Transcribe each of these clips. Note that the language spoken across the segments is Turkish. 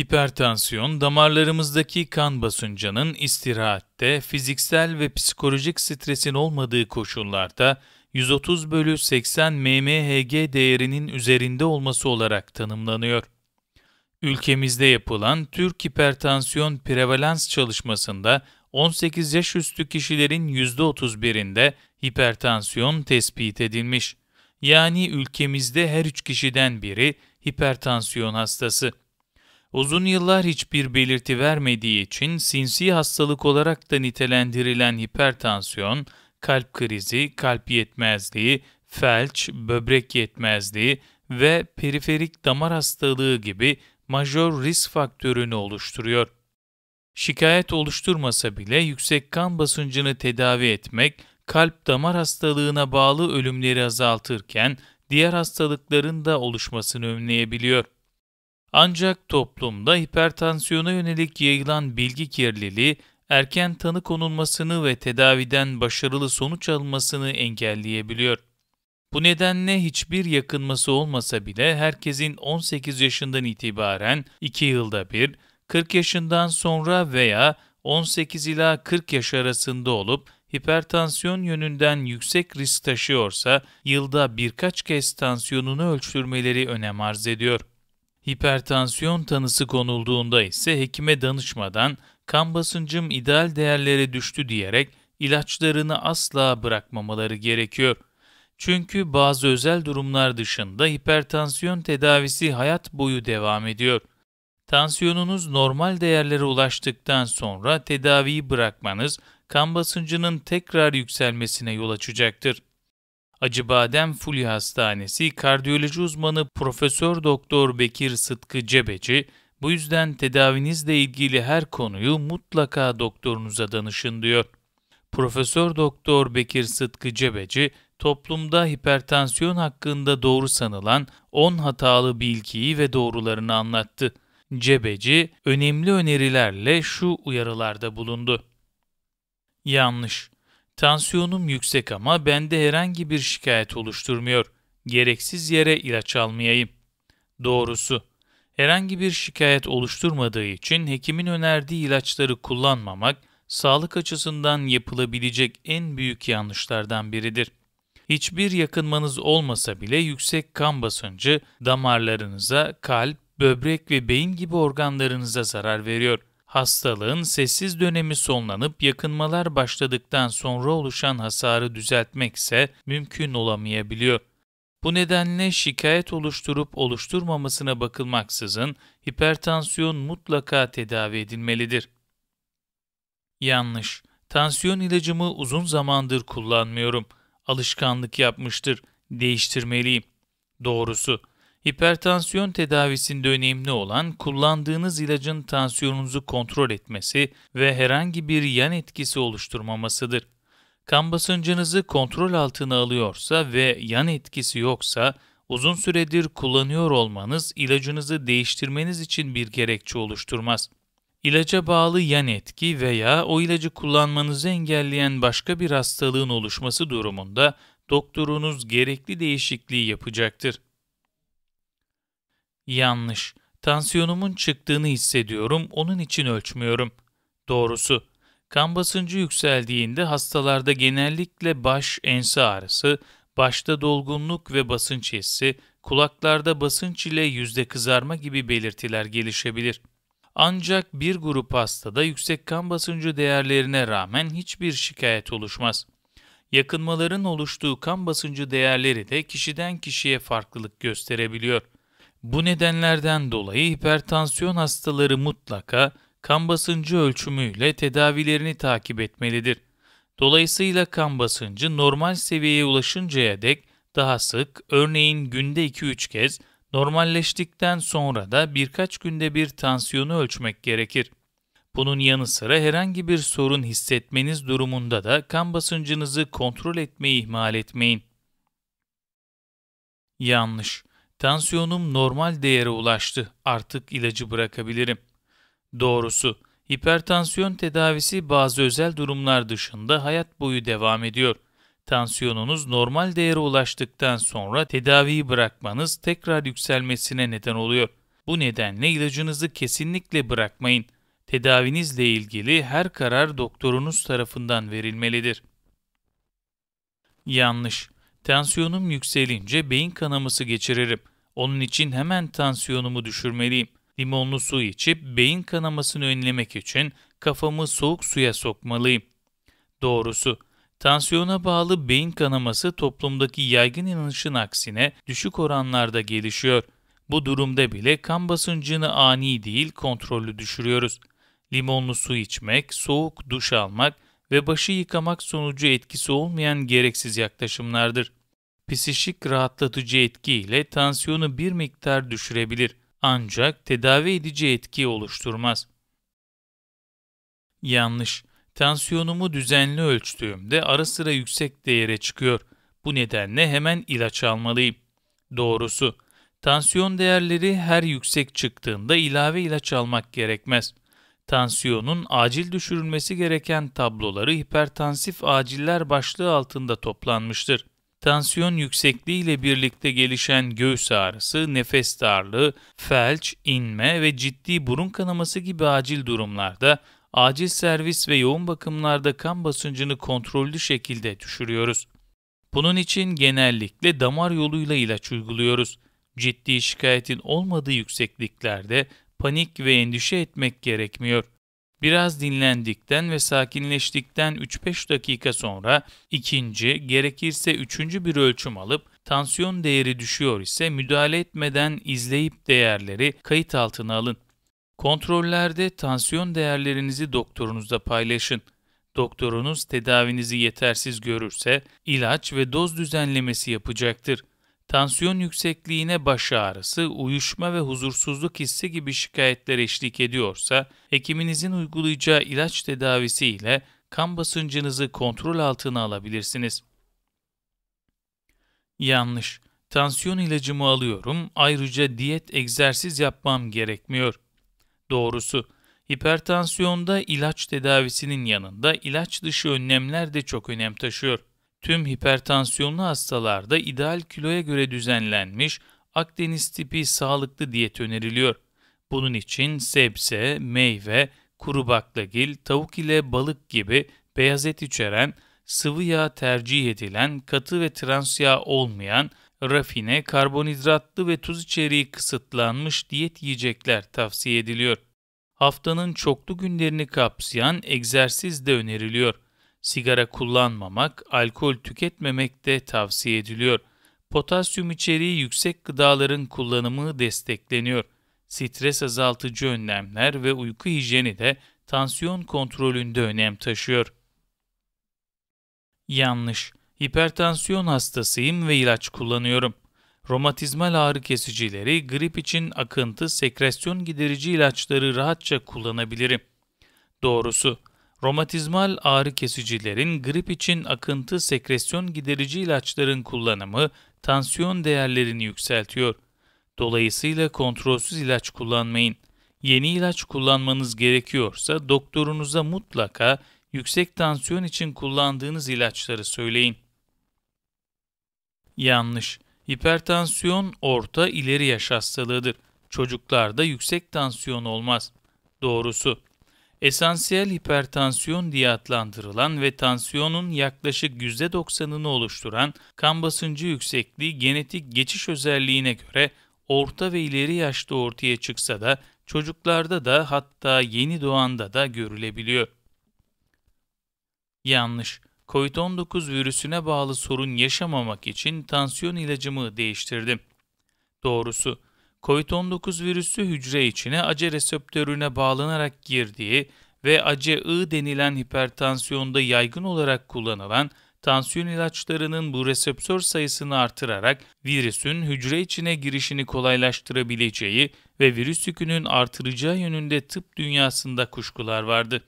Hipertansiyon, damarlarımızdaki kan basıncının istirahatte, fiziksel ve psikolojik stresin olmadığı koşullarda 130 bölü 80 mmHg değerinin üzerinde olması olarak tanımlanıyor. Ülkemizde yapılan Türk Hipertansiyon Prevalans çalışmasında 18 yaş üstü kişilerin %31'inde hipertansiyon tespit edilmiş. Yani ülkemizde her üç kişiden biri hipertansiyon hastası. Uzun yıllar hiçbir belirti vermediği için sinsi hastalık olarak da nitelendirilen hipertansiyon, kalp krizi, kalp yetmezliği, felç, böbrek yetmezliği ve periferik damar hastalığı gibi majör risk faktörünü oluşturuyor. Şikayet oluşturmasa bile yüksek kan basıncını tedavi etmek, kalp damar hastalığına bağlı ölümleri azaltırken diğer hastalıkların da oluşmasını önleyebiliyor. Ancak toplumda hipertansiyona yönelik yayılan bilgi kirliliği, erken tanı konulmasını ve tedaviden başarılı sonuç alınmasını engelleyebiliyor. Bu nedenle hiçbir yakınması olmasa bile herkesin 18 yaşından itibaren 2 yılda bir, 40 yaşından sonra veya 18 ila 40 yaş arasında olup hipertansiyon yönünden yüksek risk taşıyorsa yılda birkaç kez tansiyonunu ölçtürmeleri önem arz ediyor. Hipertansiyon tanısı konulduğunda ise hekime danışmadan kan basıncım ideal değerlere düştü diyerek ilaçlarını asla bırakmamaları gerekiyor. Çünkü bazı özel durumlar dışında hipertansiyon tedavisi hayat boyu devam ediyor. Tansiyonunuz normal değerlere ulaştıktan sonra tedaviyi bırakmanız kan basıncının tekrar yükselmesine yol açacaktır. Acıbadem Fulya Hastanesi kardiyoloji uzmanı Profesör Doktor Bekir Sıtkı Cebeci, bu yüzden tedavinizle ilgili her konuyu mutlaka doktorunuza danışın diyor. Profesör Doktor Bekir Sıtkı Cebeci, toplumda hipertansiyon hakkında doğru sanılan 10 hatalı bilgiyi ve doğrularını anlattı. Cebeci önemli önerilerle şu uyarılarda bulundu. Yanlış Tansiyonum yüksek ama bende herhangi bir şikayet oluşturmuyor. Gereksiz yere ilaç almayayım. Doğrusu, herhangi bir şikayet oluşturmadığı için hekimin önerdiği ilaçları kullanmamak, sağlık açısından yapılabilecek en büyük yanlışlardan biridir. Hiçbir yakınmanız olmasa bile yüksek kan basıncı damarlarınıza, kalp, böbrek ve beyin gibi organlarınıza zarar veriyor.'' Hastalığın sessiz dönemi sonlanıp yakınmalar başladıktan sonra oluşan hasarı düzeltmek ise mümkün olamayabiliyor. Bu nedenle şikayet oluşturup oluşturmamasına bakılmaksızın hipertansiyon mutlaka tedavi edilmelidir. Yanlış. Tansiyon ilacımı uzun zamandır kullanmıyorum. Alışkanlık yapmıştır. Değiştirmeliyim. Doğrusu Hipertansiyon tedavisinde önemli olan kullandığınız ilacın tansiyonunuzu kontrol etmesi ve herhangi bir yan etkisi oluşturmamasıdır. Kan basıncınızı kontrol altına alıyorsa ve yan etkisi yoksa uzun süredir kullanıyor olmanız ilacınızı değiştirmeniz için bir gerekçe oluşturmaz. İlaca bağlı yan etki veya o ilacı kullanmanızı engelleyen başka bir hastalığın oluşması durumunda doktorunuz gerekli değişikliği yapacaktır. Yanlış. Tansiyonumun çıktığını hissediyorum, onun için ölçmüyorum. Doğrusu, kan basıncı yükseldiğinde hastalarda genellikle baş, ense ağrısı, başta dolgunluk ve basınç hissi, kulaklarda basınç ile yüzde kızarma gibi belirtiler gelişebilir. Ancak bir grup hastada yüksek kan basıncı değerlerine rağmen hiçbir şikayet oluşmaz. Yakınmaların oluştuğu kan basıncı değerleri de kişiden kişiye farklılık gösterebiliyor. Bu nedenlerden dolayı hipertansiyon hastaları mutlaka kan basıncı ölçümüyle tedavilerini takip etmelidir. Dolayısıyla kan basıncı normal seviyeye ulaşıncaya dek daha sık, örneğin günde 2-3 kez, normalleştikten sonra da birkaç günde bir tansiyonu ölçmek gerekir. Bunun yanı sıra herhangi bir sorun hissetmeniz durumunda da kan basıncınızı kontrol etmeyi ihmal etmeyin. Yanlış Tansiyonum normal değere ulaştı. Artık ilacı bırakabilirim. Doğrusu hipertansiyon tedavisi bazı özel durumlar dışında hayat boyu devam ediyor. Tansiyonunuz normal değere ulaştıktan sonra tedaviyi bırakmanız tekrar yükselmesine neden oluyor. Bu nedenle ilacınızı kesinlikle bırakmayın. Tedavinizle ilgili her karar doktorunuz tarafından verilmelidir. Yanlış. Tansiyonum yükselince beyin kanaması geçiririm. Onun için hemen tansiyonumu düşürmeliyim. Limonlu su içip beyin kanamasını önlemek için kafamı soğuk suya sokmalıyım. Doğrusu, tansiyona bağlı beyin kanaması toplumdaki yaygın inanışın aksine düşük oranlarda gelişiyor. Bu durumda bile kan basıncını ani değil kontrollü düşürüyoruz. Limonlu su içmek, soğuk duş almak ve başı yıkamak sonucu etkisi olmayan gereksiz yaklaşımlardır psişik rahatlatıcı etkiyle tansiyonu bir miktar düşürebilir ancak tedavi edici etki oluşturmaz. Yanlış. Tansiyonumu düzenli ölçtüğümde ara sıra yüksek değere çıkıyor. Bu nedenle hemen ilaç almalıyım. Doğrusu, tansiyon değerleri her yüksek çıktığında ilave ilaç almak gerekmez. Tansiyonun acil düşürülmesi gereken tabloları hipertansif aciller başlığı altında toplanmıştır tansiyon yüksekliği ile birlikte gelişen göğüs ağrısı, nefes darlığı, felç, inme ve ciddi burun kanaması gibi acil durumlarda acil servis ve yoğun bakımlarda kan basıncını kontrollü şekilde düşürüyoruz. Bunun için genellikle damar yoluyla ilaç uyguluyoruz. Ciddi şikayetin olmadığı yüksekliklerde panik ve endişe etmek gerekmiyor. Biraz dinlendikten ve sakinleştikten 3-5 dakika sonra ikinci, gerekirse üçüncü bir ölçüm alıp tansiyon değeri düşüyor ise müdahale etmeden izleyip değerleri kayıt altına alın. Kontrollerde tansiyon değerlerinizi doktorunuzla paylaşın. Doktorunuz tedavinizi yetersiz görürse ilaç ve doz düzenlemesi yapacaktır tansiyon yüksekliğine baş ağrısı, uyuşma ve huzursuzluk hissi gibi şikayetler eşlik ediyorsa, hekiminizin uygulayacağı ilaç tedavisi ile kan basıncınızı kontrol altına alabilirsiniz. Yanlış. Tansiyon ilacımı alıyorum, ayrıca diyet egzersiz yapmam gerekmiyor. Doğrusu, hipertansiyonda ilaç tedavisinin yanında ilaç dışı önlemler de çok önem taşıyor. Tüm hipertansiyonlu hastalarda ideal kiloya göre düzenlenmiş Akdeniz tipi sağlıklı diyet öneriliyor. Bunun için sebze, meyve, kuru baklagil, tavuk ile balık gibi beyaz et içeren, sıvı yağ tercih edilen, katı ve trans yağ olmayan, rafine, karbonhidratlı ve tuz içeriği kısıtlanmış diyet yiyecekler tavsiye ediliyor. Haftanın çoklu günlerini kapsayan egzersiz de öneriliyor. Sigara kullanmamak, alkol tüketmemek de tavsiye ediliyor. Potasyum içeriği yüksek gıdaların kullanımı destekleniyor. Stres azaltıcı önlemler ve uyku hijyeni de tansiyon kontrolünde önem taşıyor. Yanlış. Hipertansiyon hastasıyım ve ilaç kullanıyorum. Romatizmal ağrı kesicileri, grip için akıntı, sekresyon giderici ilaçları rahatça kullanabilirim. Doğrusu, romatizmal ağrı kesicilerin, grip için akıntı sekresyon giderici ilaçların kullanımı tansiyon değerlerini yükseltiyor. Dolayısıyla kontrolsüz ilaç kullanmayın. Yeni ilaç kullanmanız gerekiyorsa doktorunuza mutlaka yüksek tansiyon için kullandığınız ilaçları söyleyin. Yanlış. Hipertansiyon orta ileri yaş hastalığıdır. Çocuklarda yüksek tansiyon olmaz. Doğrusu Esansiyel hipertansiyon diye adlandırılan ve tansiyonun yaklaşık %90'ını oluşturan kan basıncı yüksekliği genetik geçiş özelliğine göre orta ve ileri yaşta ortaya çıksa da çocuklarda da hatta yeni doğanda da görülebiliyor. Yanlış. COVID-19 virüsüne bağlı sorun yaşamamak için tansiyon ilacımı değiştirdim. Doğrusu COVID-19 virüsü hücre içine acı reseptörüne bağlanarak girdiği ve acı I denilen hipertansiyonda yaygın olarak kullanılan tansiyon ilaçlarının bu reseptör sayısını artırarak virüsün hücre içine girişini kolaylaştırabileceği ve virüs yükünün artıracağı yönünde tıp dünyasında kuşkular vardı.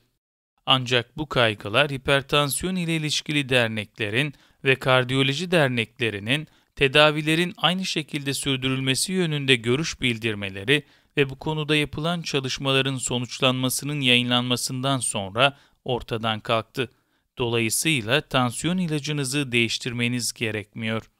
Ancak bu kaygılar hipertansiyon ile ilişkili derneklerin ve kardiyoloji derneklerinin tedavilerin aynı şekilde sürdürülmesi yönünde görüş bildirmeleri ve bu konuda yapılan çalışmaların sonuçlanmasının yayınlanmasından sonra ortadan kalktı. Dolayısıyla tansiyon ilacınızı değiştirmeniz gerekmiyor.